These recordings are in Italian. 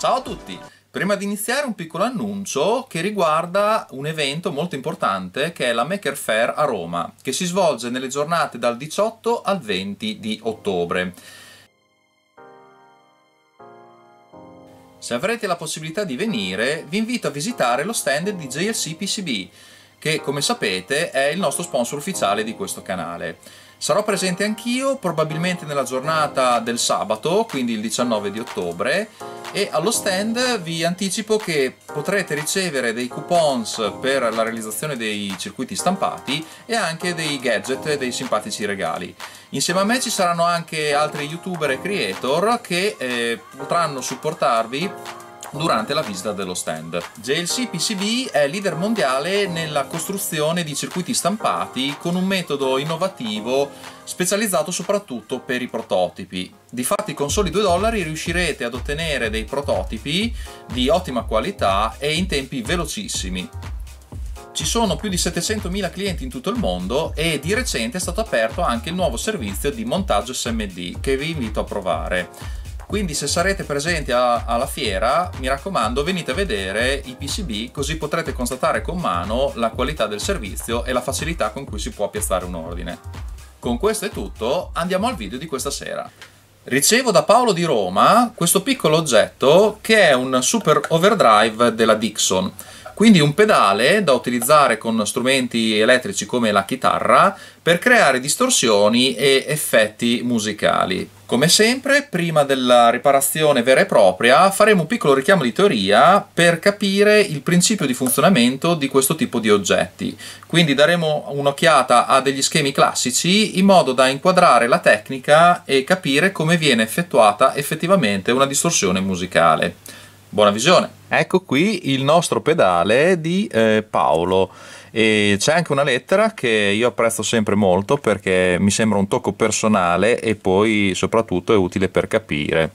Ciao a tutti! Prima di iniziare un piccolo annuncio che riguarda un evento molto importante che è la Maker Fair a Roma, che si svolge nelle giornate dal 18 al 20 di ottobre. Se avrete la possibilità di venire, vi invito a visitare lo stand di JLC PCB, che come sapete è il nostro sponsor ufficiale di questo canale. Sarò presente anch'io, probabilmente nella giornata del sabato, quindi il 19 di ottobre, e allo stand vi anticipo che potrete ricevere dei coupons per la realizzazione dei circuiti stampati e anche dei gadget dei simpatici regali. Insieme a me ci saranno anche altri youtuber e creator che eh, potranno supportarvi durante la visita dello stand. JLC PCB è leader mondiale nella costruzione di circuiti stampati con un metodo innovativo specializzato soprattutto per i prototipi. Difatti con soli 2 dollari riuscirete ad ottenere dei prototipi di ottima qualità e in tempi velocissimi. Ci sono più di 700.000 clienti in tutto il mondo e di recente è stato aperto anche il nuovo servizio di montaggio SMD che vi invito a provare. Quindi se sarete presenti a, alla fiera, mi raccomando, venite a vedere i PCB così potrete constatare con mano la qualità del servizio e la facilità con cui si può piazzare un ordine. Con questo è tutto, andiamo al video di questa sera. Ricevo da Paolo di Roma questo piccolo oggetto che è un super overdrive della Dixon quindi un pedale da utilizzare con strumenti elettrici come la chitarra per creare distorsioni e effetti musicali. Come sempre, prima della riparazione vera e propria, faremo un piccolo richiamo di teoria per capire il principio di funzionamento di questo tipo di oggetti. Quindi daremo un'occhiata a degli schemi classici in modo da inquadrare la tecnica e capire come viene effettuata effettivamente una distorsione musicale. Buona visione! Ecco qui il nostro pedale di eh, Paolo. E c'è anche una lettera che io apprezzo sempre molto perché mi sembra un tocco personale e poi soprattutto è utile per capire.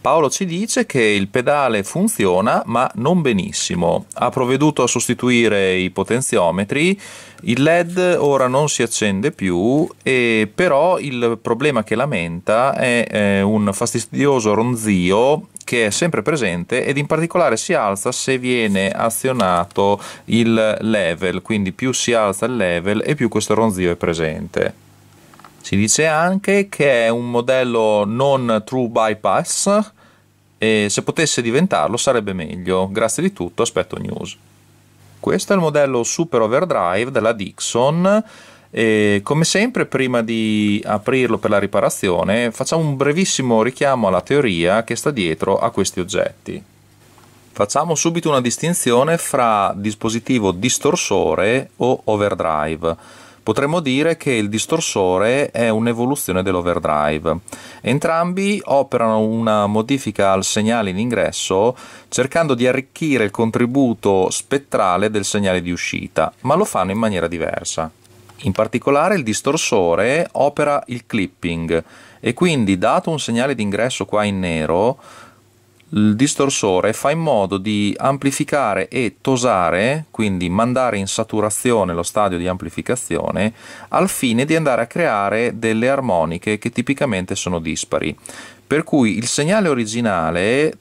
Paolo ci dice che il pedale funziona ma non benissimo. Ha provveduto a sostituire i potenziometri, il LED ora non si accende più, però il problema che lamenta è eh, un fastidioso ronzio che è sempre presente ed in particolare si alza se viene azionato il level, quindi più si alza il level e più questo ronzio è presente. Si dice anche che è un modello non true bypass e se potesse diventarlo sarebbe meglio. Grazie di tutto, aspetto news. Questo è il modello Super Overdrive della Dixon e come sempre, prima di aprirlo per la riparazione, facciamo un brevissimo richiamo alla teoria che sta dietro a questi oggetti. Facciamo subito una distinzione fra dispositivo distorsore o overdrive. Potremmo dire che il distorsore è un'evoluzione dell'overdrive. Entrambi operano una modifica al segnale in ingresso cercando di arricchire il contributo spettrale del segnale di uscita, ma lo fanno in maniera diversa. In particolare il distorsore opera il clipping e quindi dato un segnale d'ingresso ingresso qua in nero, il distorsore fa in modo di amplificare e tosare, quindi mandare in saturazione lo stadio di amplificazione, al fine di andare a creare delle armoniche che tipicamente sono dispari. Per cui il segnale originale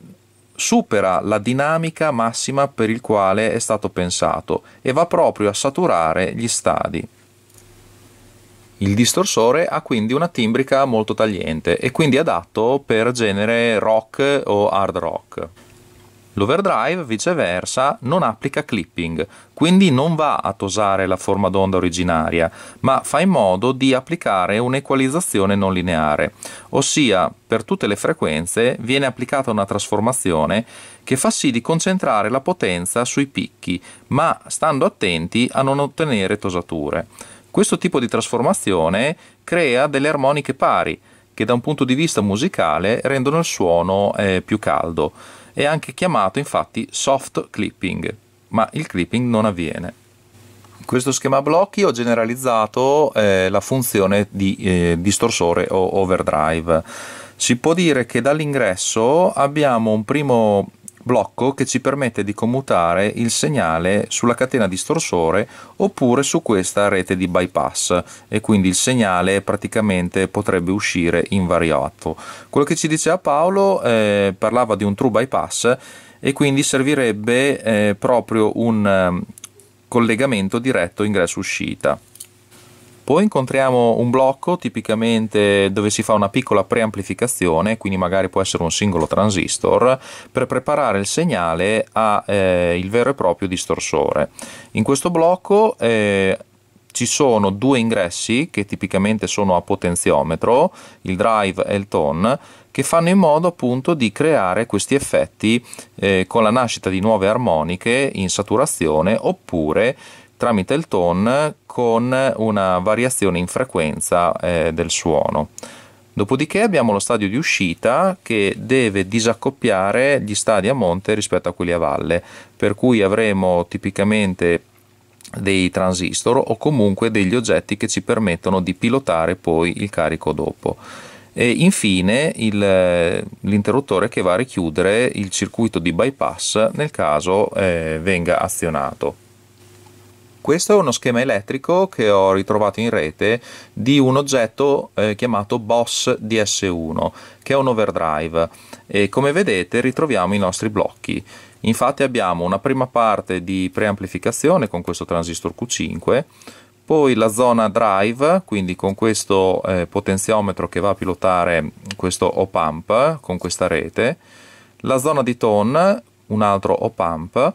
supera la dinamica massima per il quale è stato pensato e va proprio a saturare gli stadi. Il distorsore ha quindi una timbrica molto tagliente e quindi adatto per genere rock o hard rock. L'overdrive, viceversa, non applica clipping, quindi non va a tosare la forma d'onda originaria, ma fa in modo di applicare un'equalizzazione non lineare, ossia per tutte le frequenze viene applicata una trasformazione che fa sì di concentrare la potenza sui picchi, ma stando attenti a non ottenere tosature. Questo tipo di trasformazione crea delle armoniche pari che da un punto di vista musicale rendono il suono eh, più caldo. È anche chiamato infatti soft clipping, ma il clipping non avviene. In questo schema blocchi ho generalizzato eh, la funzione di eh, distorsore o overdrive. Si può dire che dall'ingresso abbiamo un primo blocco che ci permette di commutare il segnale sulla catena distorsore oppure su questa rete di bypass e quindi il segnale praticamente potrebbe uscire invariato. Quello che ci diceva Paolo eh, parlava di un true bypass e quindi servirebbe eh, proprio un um, collegamento diretto ingresso-uscita. Poi incontriamo un blocco tipicamente dove si fa una piccola preamplificazione, quindi magari può essere un singolo transistor, per preparare il segnale al eh, vero e proprio distorsore. In questo blocco eh, ci sono due ingressi che tipicamente sono a potenziometro, il drive e il tone, che fanno in modo appunto di creare questi effetti eh, con la nascita di nuove armoniche in saturazione oppure tramite il tone con una variazione in frequenza eh, del suono. Dopodiché abbiamo lo stadio di uscita che deve disaccoppiare gli stadi a monte rispetto a quelli a valle, per cui avremo tipicamente dei transistor o comunque degli oggetti che ci permettono di pilotare poi il carico dopo. E infine il, l'interruttore che va a richiudere il circuito di bypass nel caso eh, venga azionato questo è uno schema elettrico che ho ritrovato in rete di un oggetto eh, chiamato Boss DS1 che è un overdrive e come vedete ritroviamo i nostri blocchi infatti abbiamo una prima parte di preamplificazione con questo transistor Q5 poi la zona drive, quindi con questo eh, potenziometro che va a pilotare questo op-amp con questa rete, la zona di tone, un altro op-amp,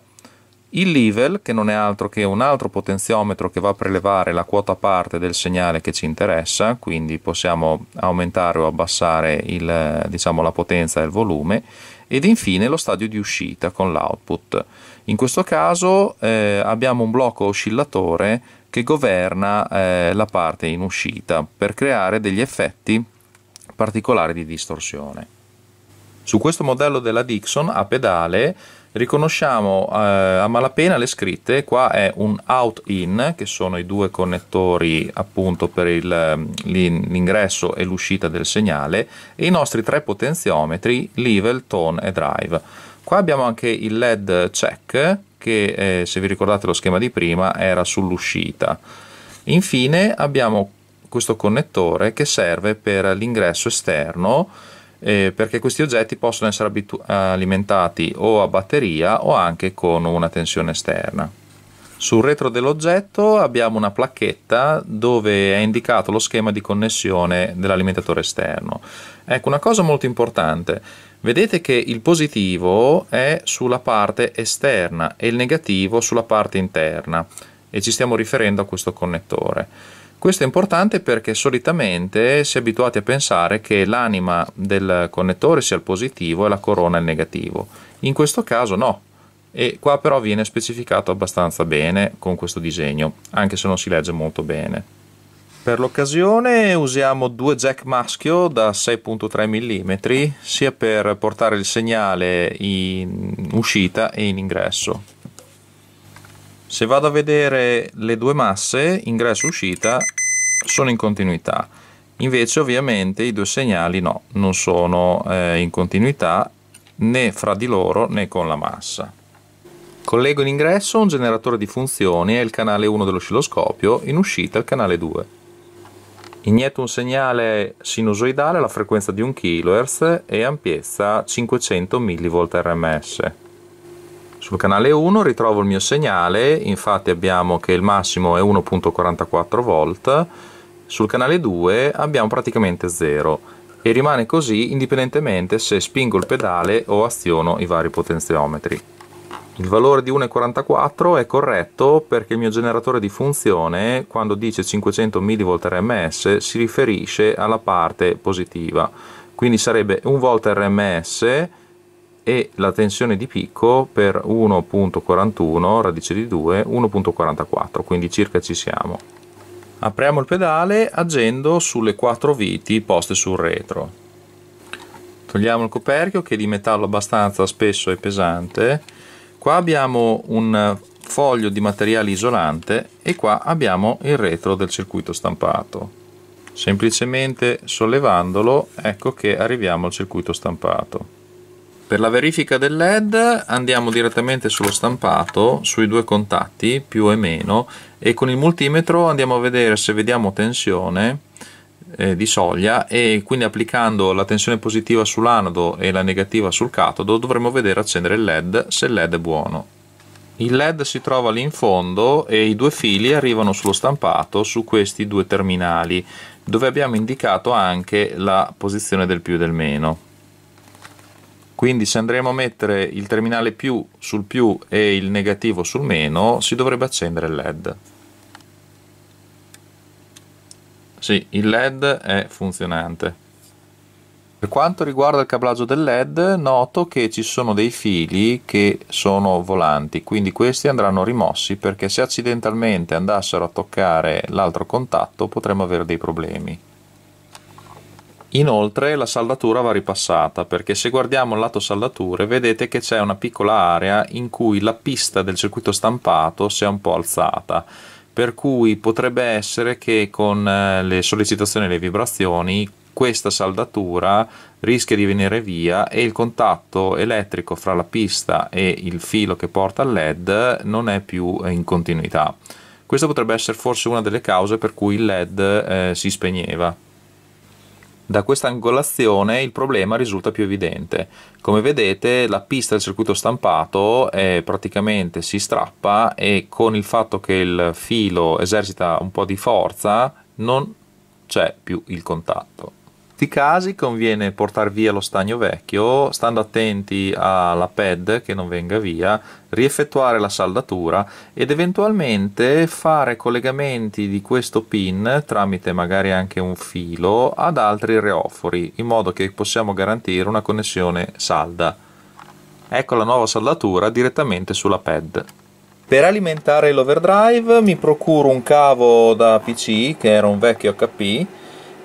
il level, che non è altro che un altro potenziometro che va a prelevare la quota parte del segnale che ci interessa, quindi possiamo aumentare o abbassare il, diciamo, la potenza e il volume, ed infine lo stadio di uscita con l'output. In questo caso eh, abbiamo un blocco oscillatore che governa eh, la parte in uscita per creare degli effetti particolari di distorsione. Su questo modello della Dixon a pedale riconosciamo eh, a malapena le scritte, qua è un out-in che sono i due connettori appunto per il, mm, l'ingresso e l'uscita del segnale e i nostri tre potenziometri level, tone e drive. Qua abbiamo anche il led check che eh, se vi ricordate lo schema di prima era sull'uscita. Infine abbiamo questo connettore che serve per l'ingresso esterno eh, perché questi oggetti possono essere abitu- alimentati o a batteria o anche con una tensione esterna. Sul retro dell'oggetto abbiamo una placchetta dove è indicato lo schema di connessione dell'alimentatore esterno. Ecco, una cosa molto importante, vedete che il positivo è sulla parte esterna e il negativo sulla parte interna e ci stiamo riferendo a questo connettore. Questo è importante perché solitamente si è abituati a pensare che l'anima del connettore sia il positivo e la corona il negativo. In questo caso no, e qua però viene specificato abbastanza bene con questo disegno, anche se non si legge molto bene. Per l'occasione usiamo due jack maschio da 6.3 mm, sia per portare il segnale in uscita e in ingresso. Se vado a vedere le due masse, ingresso e uscita sono in continuità. Invece ovviamente i due segnali no, non sono eh, in continuità né fra di loro né con la massa. Collego in ingresso un generatore di funzioni e il canale 1 dell'oscilloscopio, in uscita il canale 2. Inietto un segnale sinusoidale alla frequenza di 1 kHz e ampiezza 500 mV RMS. Sul canale 1 ritrovo il mio segnale, infatti abbiamo che il massimo è 1.44 volt, sul canale 2 abbiamo praticamente 0 e rimane così indipendentemente se spingo il pedale o aziono i vari potenziometri. Il valore di 1,44 è corretto perché il mio generatore di funzione, quando dice 500 mV RMS, si riferisce alla parte positiva. Quindi sarebbe 1 volt RMS e la tensione di picco per 1.41 radice di 2 1.44 quindi circa ci siamo apriamo il pedale agendo sulle quattro viti poste sul retro togliamo il coperchio che è di metallo abbastanza spesso e pesante qua abbiamo un foglio di materiale isolante e qua abbiamo il retro del circuito stampato semplicemente sollevandolo ecco che arriviamo al circuito stampato per la verifica del LED andiamo direttamente sullo stampato, sui due contatti, più e meno, e con il multimetro andiamo a vedere se vediamo tensione eh, di soglia e quindi applicando la tensione positiva sull'anodo e la negativa sul catodo dovremo vedere accendere il LED se il LED è buono. Il LED si trova lì in fondo e i due fili arrivano sullo stampato su questi due terminali dove abbiamo indicato anche la posizione del più e del meno. Quindi se andremo a mettere il terminale più sul più e il negativo sul meno, si dovrebbe accendere il LED. Sì, il LED è funzionante. Per quanto riguarda il cablaggio del LED, noto che ci sono dei fili che sono volanti, quindi questi andranno rimossi perché se accidentalmente andassero a toccare l'altro contatto potremmo avere dei problemi. Inoltre la saldatura va ripassata perché se guardiamo il lato saldature vedete che c'è una piccola area in cui la pista del circuito stampato si è un po' alzata per cui potrebbe essere che con eh, le sollecitazioni e le vibrazioni questa saldatura rischia di venire via e il contatto elettrico fra la pista e il filo che porta al led non è più in continuità. Questa potrebbe essere forse una delle cause per cui il led eh, si spegneva. Da questa angolazione il problema risulta più evidente. Come vedete la pista del circuito stampato è, praticamente si strappa e con il fatto che il filo esercita un po' di forza non c'è più il contatto questi casi conviene portare via lo stagno vecchio, stando attenti alla pad che non venga via, rieffettuare la saldatura ed eventualmente fare collegamenti di questo pin tramite magari anche un filo ad altri reofori, in modo che possiamo garantire una connessione salda. Ecco la nuova saldatura direttamente sulla pad. Per alimentare l'overdrive mi procuro un cavo da PC che era un vecchio HP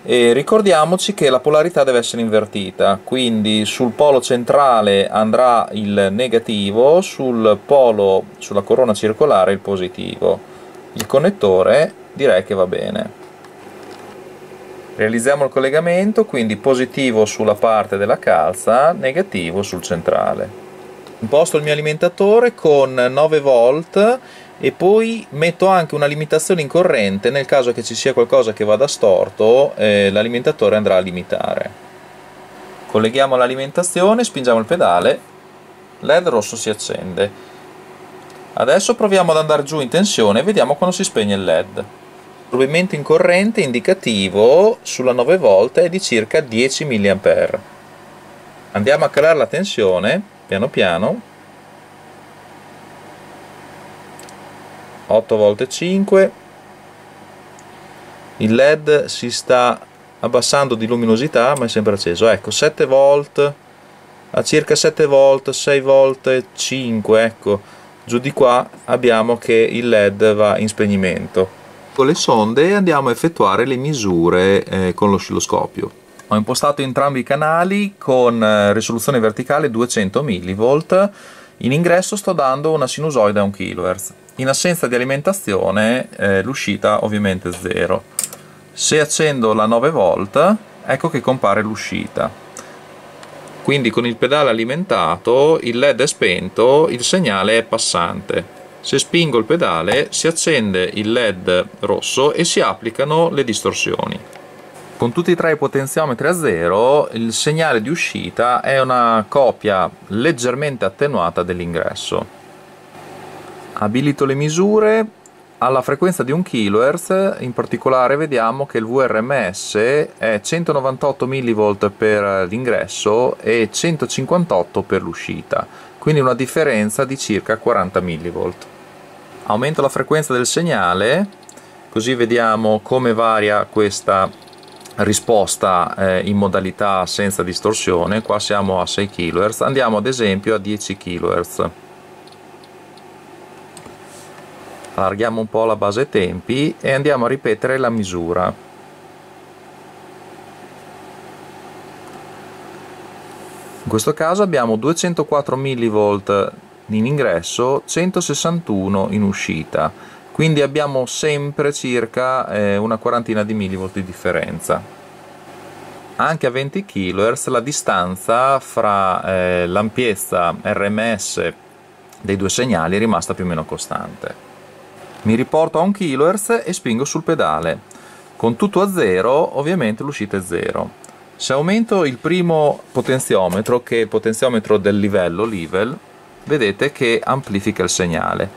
e ricordiamoci che la polarità deve essere invertita, quindi sul polo centrale andrà il negativo, sul polo, sulla corona circolare il positivo. Il connettore direi che va bene. Realizziamo il collegamento, quindi positivo sulla parte della calza, negativo sul centrale. Imposto il mio alimentatore con 9 volt e poi metto anche una limitazione in corrente nel caso che ci sia qualcosa che vada storto eh, l'alimentatore andrà a limitare colleghiamo l'alimentazione spingiamo il pedale led rosso si accende adesso proviamo ad andare giù in tensione e vediamo quando si spegne il led il movimento in corrente indicativo sulla 9 volte è di circa 10 mA andiamo a calare la tensione piano piano 8 volte 5 il led si sta abbassando di luminosità ma è sempre acceso ecco 7 volt a circa 7 volt 6 volte 5 ecco giù di qua abbiamo che il led va in spegnimento con le sonde andiamo a effettuare le misure eh, con l'oscilloscopio ho impostato entrambi i canali con eh, risoluzione verticale 200 mV in ingresso sto dando una sinusoide a 1 kHz in assenza di alimentazione eh, l'uscita ovviamente è 0 se accendo la 9 volt ecco che compare l'uscita quindi con il pedale alimentato il led è spento il segnale è passante se spingo il pedale si accende il led rosso e si applicano le distorsioni con tutti e tre i potenziometri a zero il segnale di uscita è una copia leggermente attenuata dell'ingresso abilito le misure alla frequenza di 1 kHz, in particolare vediamo che il VRMS è 198 mV per l'ingresso e 158 per l'uscita, quindi una differenza di circa 40 mV. Aumento la frequenza del segnale, così vediamo come varia questa risposta eh, in modalità senza distorsione, qua siamo a 6 kHz, andiamo ad esempio a 10 kHz. allarghiamo un po' la base tempi e andiamo a ripetere la misura in questo caso abbiamo 204 mV in ingresso 161 in uscita quindi abbiamo sempre circa eh, una quarantina di millivolt di differenza anche a 20 kHz la distanza fra eh, l'ampiezza RMS dei due segnali è rimasta più o meno costante mi riporto a 1 kHz e spingo sul pedale. Con tutto a 0 ovviamente l'uscita è 0. Se aumento il primo potenziometro, che è il potenziometro del livello, level, vedete che amplifica il segnale.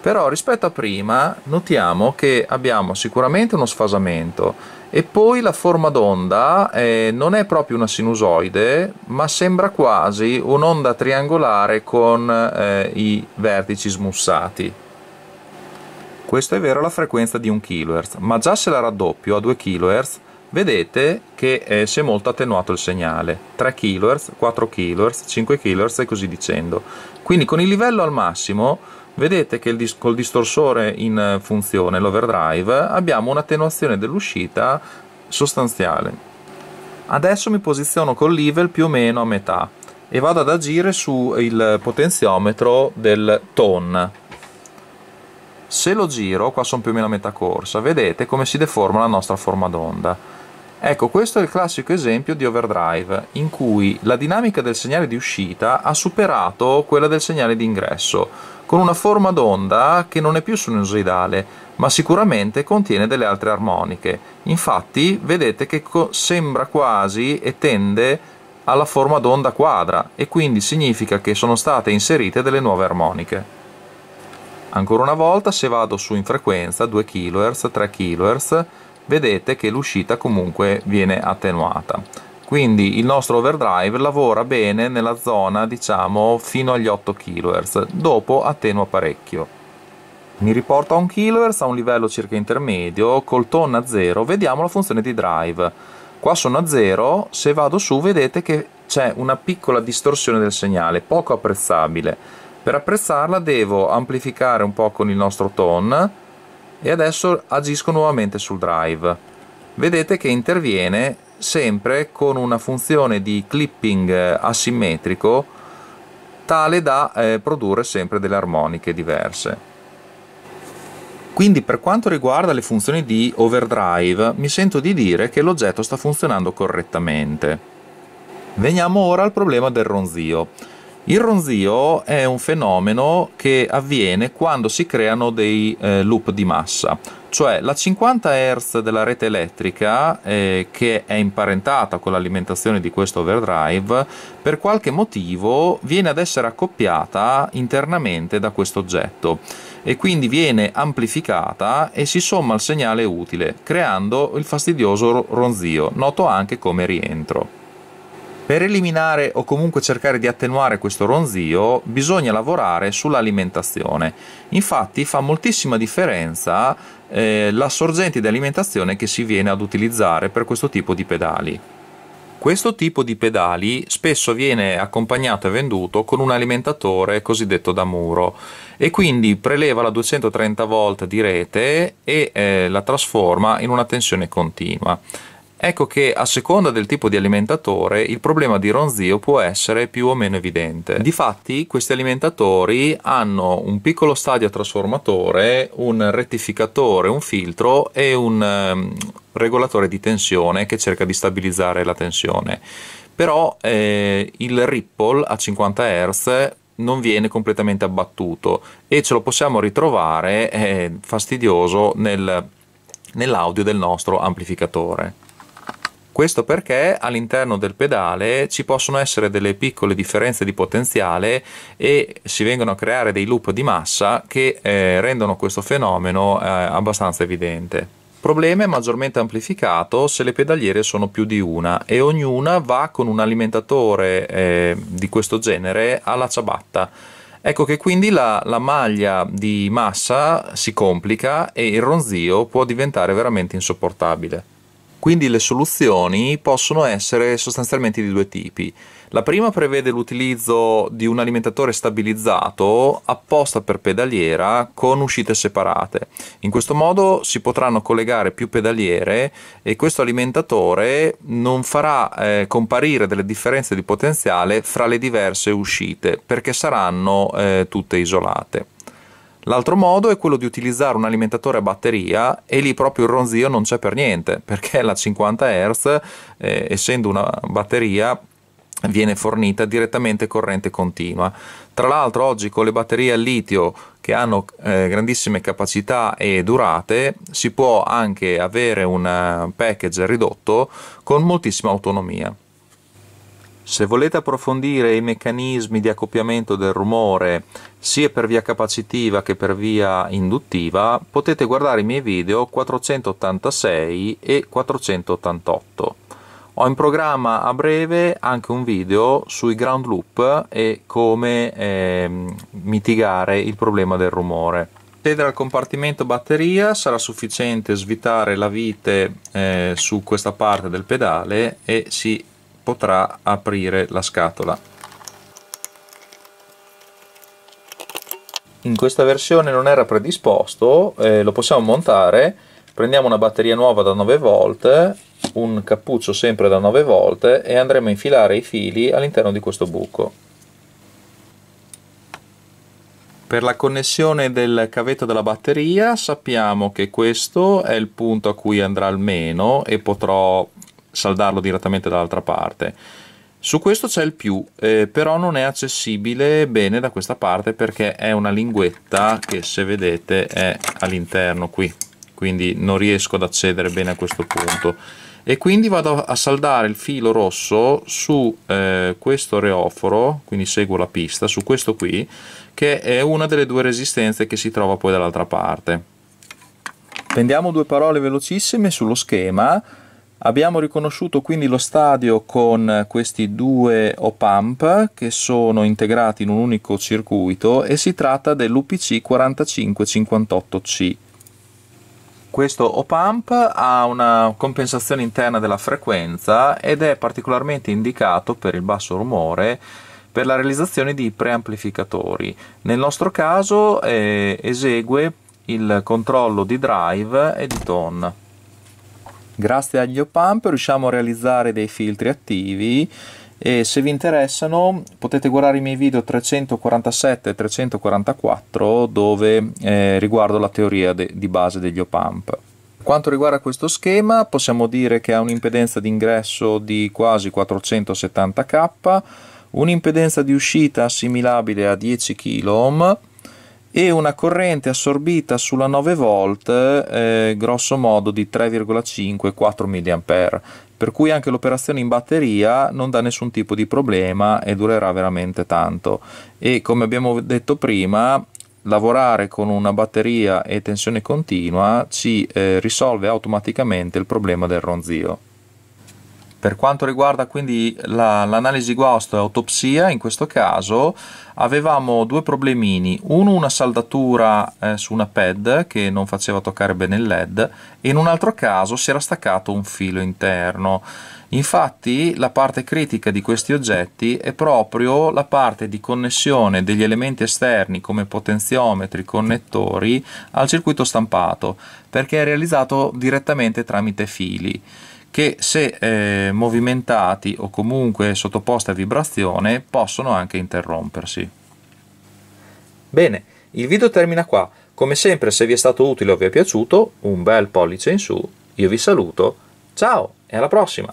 Però rispetto a prima notiamo che abbiamo sicuramente uno sfasamento e poi la forma d'onda eh, non è proprio una sinusoide ma sembra quasi un'onda triangolare con eh, i vertici smussati questo è vero alla frequenza di 1 kHz, ma già se la raddoppio a 2 kHz vedete che eh, si è molto attenuato il segnale 3 kHz, 4 kHz, 5 kHz e così dicendo quindi con il livello al massimo vedete che dis col distorsore in funzione, l'overdrive abbiamo un'attenuazione dell'uscita sostanziale adesso mi posiziono col level più o meno a metà e vado ad agire sul potenziometro del tone se lo giro, qua sono più o meno a metà corsa, vedete come si deforma la nostra forma d'onda. Ecco, questo è il classico esempio di overdrive, in cui la dinamica del segnale di uscita ha superato quella del segnale di ingresso, con una forma d'onda che non è più sinusoidale, ma sicuramente contiene delle altre armoniche. Infatti, vedete che sembra quasi e tende alla forma d'onda quadra, e quindi significa che sono state inserite delle nuove armoniche. Ancora una volta se vado su in frequenza 2 kHz, 3 kHz, vedete che l'uscita comunque viene attenuata. Quindi il nostro overdrive lavora bene nella zona diciamo fino agli 8 kHz, dopo attenua parecchio. Mi riporto a 1 kHz a un livello circa intermedio, col tone a 0, vediamo la funzione di drive. Qua sono a 0, se vado su vedete che c'è una piccola distorsione del segnale, poco apprezzabile per apprezzarla devo amplificare un po' con il nostro tone e adesso agisco nuovamente sul drive vedete che interviene sempre con una funzione di clipping eh, asimmetrico tale da eh, produrre sempre delle armoniche diverse quindi per quanto riguarda le funzioni di overdrive mi sento di dire che l'oggetto sta funzionando correttamente veniamo ora al problema del ronzio il ronzio è un fenomeno che avviene quando si creano dei eh, loop di massa, cioè la 50 Hz della rete elettrica eh, che è imparentata con l'alimentazione di questo overdrive per qualche motivo viene ad essere accoppiata internamente da questo oggetto e quindi viene amplificata e si somma al segnale utile creando il fastidioso ronzio noto anche come rientro. Per eliminare o comunque cercare di attenuare questo ronzio bisogna lavorare sull'alimentazione. Infatti fa moltissima differenza eh, la sorgente di alimentazione che si viene ad utilizzare per questo tipo di pedali. Questo tipo di pedali spesso viene accompagnato e venduto con un alimentatore cosiddetto da muro e quindi preleva la 230 volt di rete e eh, la trasforma in una tensione continua. Ecco che a seconda del tipo di alimentatore il problema di ronzio può essere più o meno evidente. Difatti questi alimentatori hanno un piccolo stadio trasformatore, un rettificatore, un filtro e un um, regolatore di tensione che cerca di stabilizzare la tensione. Però eh, il ripple a 50 Hz non viene completamente abbattuto e ce lo possiamo ritrovare eh, fastidioso nel, nell'audio del nostro amplificatore. Questo perché all'interno del pedale ci possono essere delle piccole differenze di potenziale e si vengono a creare dei loop di massa che eh, rendono questo fenomeno eh, abbastanza evidente. Problema è maggiormente amplificato se le pedaliere sono più di una e ognuna va con un alimentatore eh, di questo genere alla ciabatta. Ecco che quindi la, la, maglia di massa si complica e il ronzio può diventare veramente insopportabile. Quindi le soluzioni possono essere sostanzialmente di due tipi. La prima prevede l'utilizzo di un alimentatore stabilizzato apposta per pedaliera con uscite separate. In questo modo si potranno collegare più pedaliere e questo alimentatore non farà eh, comparire delle differenze di potenziale fra le diverse uscite perché saranno eh, tutte isolate. L'altro modo è quello di utilizzare un alimentatore a batteria e lì proprio il ronzio non c'è per niente, perché la 50 Hz, eh, essendo una batteria, viene fornita direttamente corrente continua. Tra l'altro oggi con le batterie al litio che hanno eh, grandissime capacità e durate si può anche avere un eh, package ridotto con moltissima autonomia. Se volete approfondire i meccanismi di accoppiamento del rumore sia per via capacitiva che per via induttiva, potete guardare i miei video 486 e 488. Ho in programma a breve anche un video sui ground loop e come eh, mitigare il problema del rumore. Pedere al compartimento batteria sarà sufficiente svitare la vite eh, su questa parte del pedale e si potrà aprire la scatola. in questa versione non era predisposto eh, lo possiamo montare prendiamo una batteria nuova da 9 volt un cappuccio sempre da 9 volt e andremo a infilare i fili all'interno di questo buco per la connessione del cavetto della batteria sappiamo che questo è il punto a cui andrà il meno e potrò saldarlo direttamente dall'altra parte su questo c'è il più, eh, però non è accessibile bene da questa parte perché è una linguetta che se vedete è all'interno qui, quindi non riesco ad accedere bene a questo punto. E quindi vado a saldare il filo rosso su eh, questo reoforo, quindi seguo la pista, su questo qui, che è una delle due resistenze che si trova poi dall'altra parte. Prendiamo due parole velocissime sullo schema Abbiamo riconosciuto quindi lo stadio con questi due op-amp che sono integrati in un unico circuito e si tratta dell'UPC 4558C. Questo op-amp ha una compensazione interna della frequenza ed è particolarmente indicato per il basso rumore per la realizzazione di preamplificatori. Nel nostro caso eh, esegue il controllo di drive e di tone. Grazie agli OPAMP riusciamo a realizzare dei filtri attivi e se vi interessano potete guardare i miei video 347 e 344 dove eh, riguardo la teoria di base degli OPAMP. Quanto riguarda questo schema possiamo dire che ha un'impedenza di ingresso di quasi 470k, un'impedenza di uscita assimilabile a 10 kΩ, e una corrente assorbita sulla 9 volt eh, grosso modo di 3,5-4 mA per cui anche l'operazione in batteria non dà nessun tipo di problema e durerà veramente tanto e come abbiamo detto prima lavorare con una batteria e tensione continua ci eh, risolve automaticamente il problema del ronzio per quanto riguarda quindi la, l'analisi guasto e autopsia, in questo caso avevamo due problemini, uno una saldatura eh, su una pad che non faceva toccare bene il led e in un altro caso si era staccato un filo interno. Infatti la parte critica di questi oggetti è proprio la parte di connessione degli elementi esterni come potenziometri, connettori al circuito stampato perché è realizzato direttamente tramite fili che se eh, movimentati o comunque sottoposti a vibrazione possono anche interrompersi. Bene, il video termina qua. Come sempre se vi è stato utile o vi è piaciuto, un bel pollice in su, io vi saluto, ciao e alla prossima!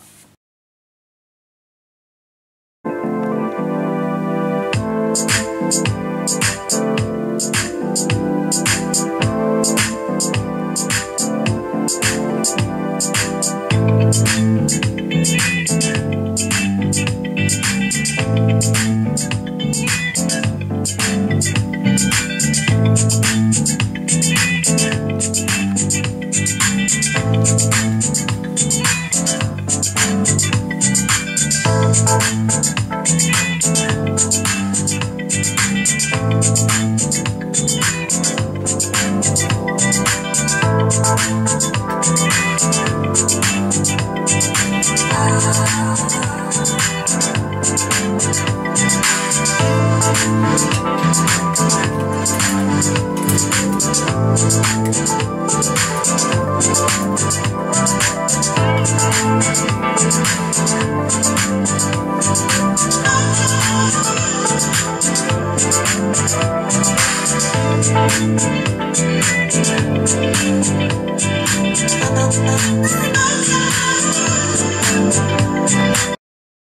Thank